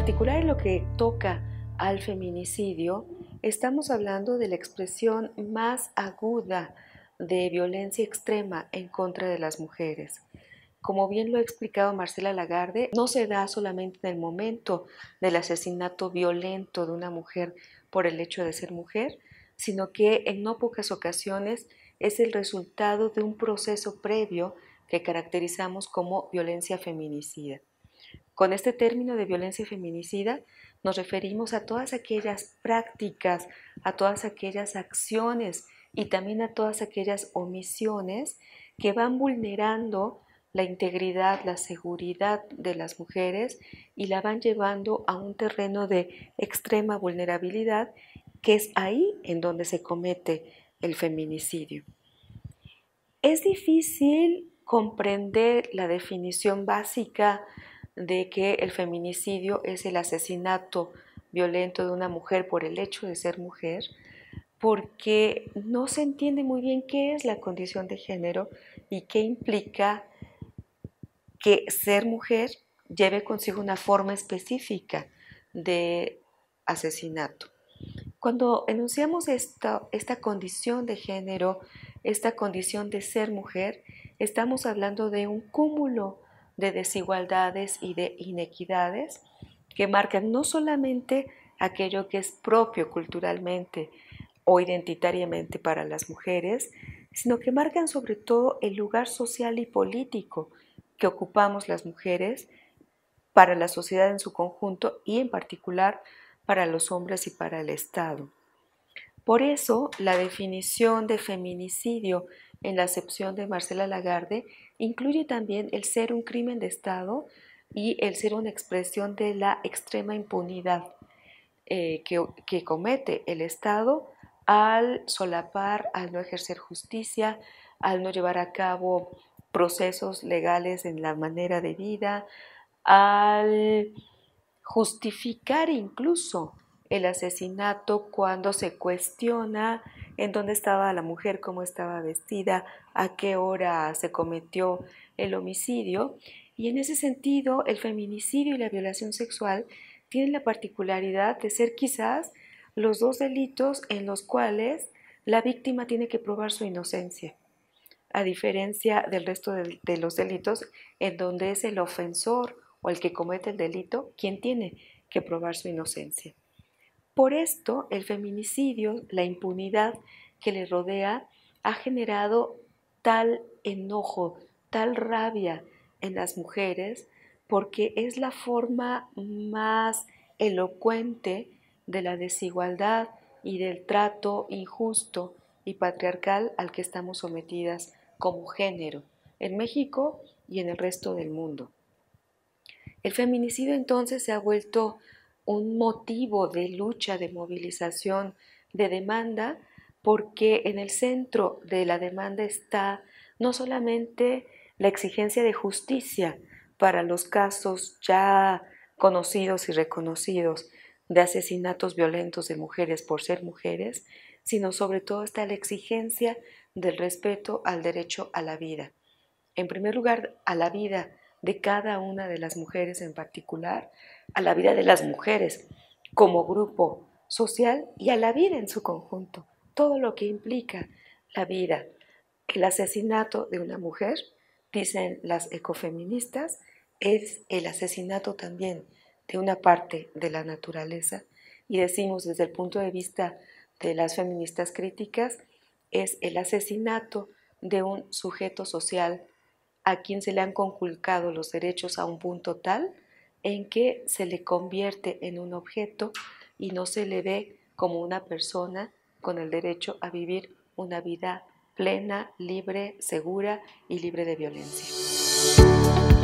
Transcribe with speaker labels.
Speaker 1: particular en lo que toca al feminicidio, estamos hablando de la expresión más aguda de violencia extrema en contra de las mujeres. Como bien lo ha explicado Marcela Lagarde, no se da solamente en el momento del asesinato violento de una mujer por el hecho de ser mujer, sino que en no pocas ocasiones es el resultado de un proceso previo que caracterizamos como violencia feminicida. Con este término de violencia feminicida nos referimos a todas aquellas prácticas, a todas aquellas acciones y también a todas aquellas omisiones que van vulnerando la integridad, la seguridad de las mujeres y la van llevando a un terreno de extrema vulnerabilidad, que es ahí en donde se comete el feminicidio. Es difícil comprender la definición básica de que el feminicidio es el asesinato violento de una mujer por el hecho de ser mujer, porque no se entiende muy bien qué es la condición de género y qué implica que ser mujer lleve consigo una forma específica de asesinato. Cuando enunciamos esta, condición de género, esta condición de ser mujer, estamos hablando de un cúmulo de desigualdades y de inequidades que marcan no solamente aquello que es propio culturalmente o identitariamente para las mujeres, sino que marcan sobre todo el lugar social y político que ocupamos las mujeres para la sociedad en su conjunto y en particular para los hombres y para el Estado. Por eso, la definición de feminicidio en la acepción de Marcela Lagarde, incluye también el ser un crimen de Estado y el ser una expresión de la extrema impunidad eh, que, que comete el Estado al solapar, al no ejercer justicia, al no llevar a cabo procesos legales en la manera debida, al justificar incluso el asesinato, cuando se cuestiona en dónde estaba la mujer, cómo estaba vestida, a qué hora se cometió el homicidio. Y en ese sentido, el feminicidio y la violación sexual tienen la particularidad de ser quizás los dos delitos en los cuales la víctima tiene que probar su inocencia, a diferencia del resto de, de los delitos en donde es el ofensor o el que comete el delito quien tiene que probar su inocencia. Por esto, el feminicidio, la impunidad que le rodea, ha generado tal enojo, tal rabia en las mujeres, porque es la forma más elocuente de la desigualdad y del trato injusto y patriarcal al que estamos sometidas como género en México y en el resto del mundo. El feminicidio entonces se ha vuelto un motivo de lucha, de movilización, de demanda, porque en el centro de la demanda está no solamente la exigencia de justicia para los casos ya conocidos y reconocidos de asesinatos violentos de mujeres por ser mujeres, sino sobre todo está la exigencia del respeto al derecho a la vida. En primer lugar, a la vida de cada una de las mujeres en particular, a la vida de las mujeres como grupo social y a la vida en su conjunto, todo lo que implica la vida. El asesinato de una mujer, dicen las ecofeministas, es el asesinato también de una parte de la naturaleza y decimos desde el punto de vista de las feministas críticas, es el asesinato de un sujeto social a quien se le han conculcado los derechos a un punto tal en que se le convierte en un objeto y no se le ve como una persona con el derecho a vivir una vida plena, libre, segura y libre de violencia.